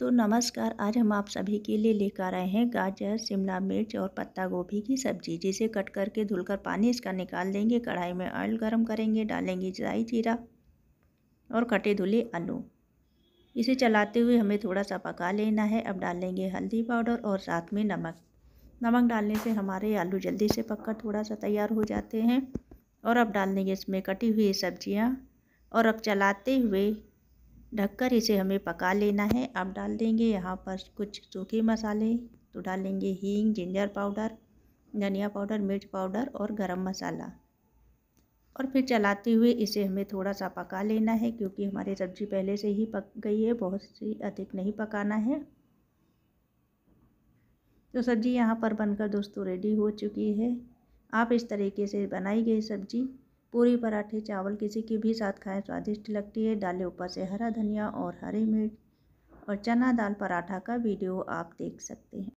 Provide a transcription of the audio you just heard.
तो नमस्कार आज हम आप सभी के लिए लेकर आए हैं गाजर शिमला मिर्च और पत्ता गोभी की सब्जी जिसे कट करके धुलकर पानी इसका निकाल देंगे कढ़ाई में ऑयल गरम करेंगे डालेंगे जराई जीरा और कटे धुले आलू इसे चलाते हुए हमें थोड़ा सा पका लेना है अब डालेंगे हल्दी पाउडर और साथ में नमक नमक डालने से हमारे आलू जल्दी से पककर थोड़ा सा तैयार हो जाते हैं और अब डाल देंगे इसमें कटी हुई सब्जियाँ और अब चलाते हुए ढककर इसे हमें पका लेना है अब डाल देंगे यहाँ पर कुछ सूखे मसाले तो डालेंगे हींग जिंजर पाउडर धनिया पाउडर मिर्च पाउडर और गरम मसाला और फिर चलाते हुए इसे हमें थोड़ा सा पका लेना है क्योंकि हमारी सब्ज़ी पहले से ही पक गई है बहुत सी अधिक नहीं पकाना है तो सब्ज़ी यहाँ पर बनकर दोस्तों रेडी हो चुकी है आप इस तरीके से बनाई गई सब्ज़ी पूरी पराठे चावल किसी के भी साथ खाएं स्वादिष्ट लगती है डाले ऊपर से हरा धनिया और हरी मिर्च और चना दाल पराठा का वीडियो आप देख सकते हैं